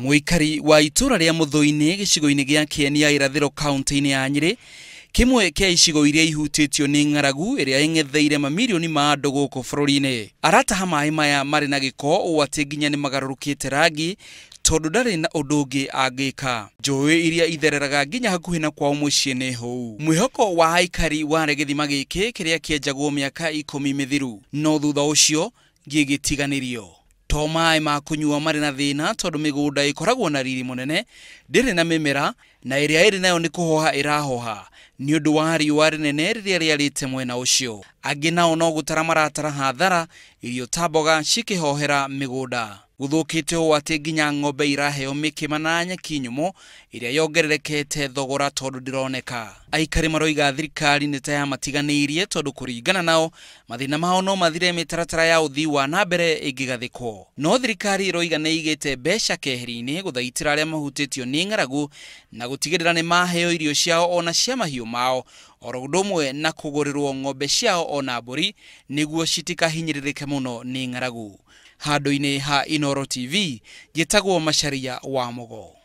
mwikari wa itura ria muthuini gicigo-ini gia kienia irathiro kaunti-ini ya nyiri kimwe kia icigo iria ihutitio ni ng'aragu iria ing'etheire mamirioni ma andu guku bururi-ini arataha maaĩ maya marĩ na gĩko ũũ nginya nĩ magarũrũkĩte rangi tondũ ndarĩ na ũndũ ũngĩ angĩka njũĩ iria ithereraga nginya hakuhĩ na kwao mũciĩ nĩ hũu mwĩhoko wa aikari warĩ gĩthima gĩkĩ kĩrĩa kĩenjagwo mĩaka ikũmi mĩthiru no thutha ũcio gĩgĩtiganĩrio to maĩ ma kũnyua marĩ na thĩna tondũ mĩgũnda ĩkoragwo na riri mũnene ndĩrĩ na mĩmera na ĩrĩa ĩrĩ nayo nĩ kũhoha ĩrahoha nä å ndå wa riå ränene rä rä a rä arä te mwena å cio angä nao no gå tara maratara hathara irio ta mboga cikä hohera mä gå nda te å atä nginya ng'ombe iraheo mĩkĩma na nyeki nyũmũ ĩrĩa yongererekete thogora tondũ ndĩroneka aikari maroiga thirikari nä ta tondå kå ringana nao mathĩna mao no mathire mĩtaratara ya thii wa na mbere ĩngĩgathĩkwo no thirikari nä igä te mbeca keheri arä a mahutä tio nä ng'aragu na ra nä maheo irio ciao ona cia mahiå mao oro domwe na kugorirwo ng'obe ciao ona mburi niguo citikahinyiririke muno ni ng'aragu handu-ini ha inoro tv gitagwo macharia wa mugo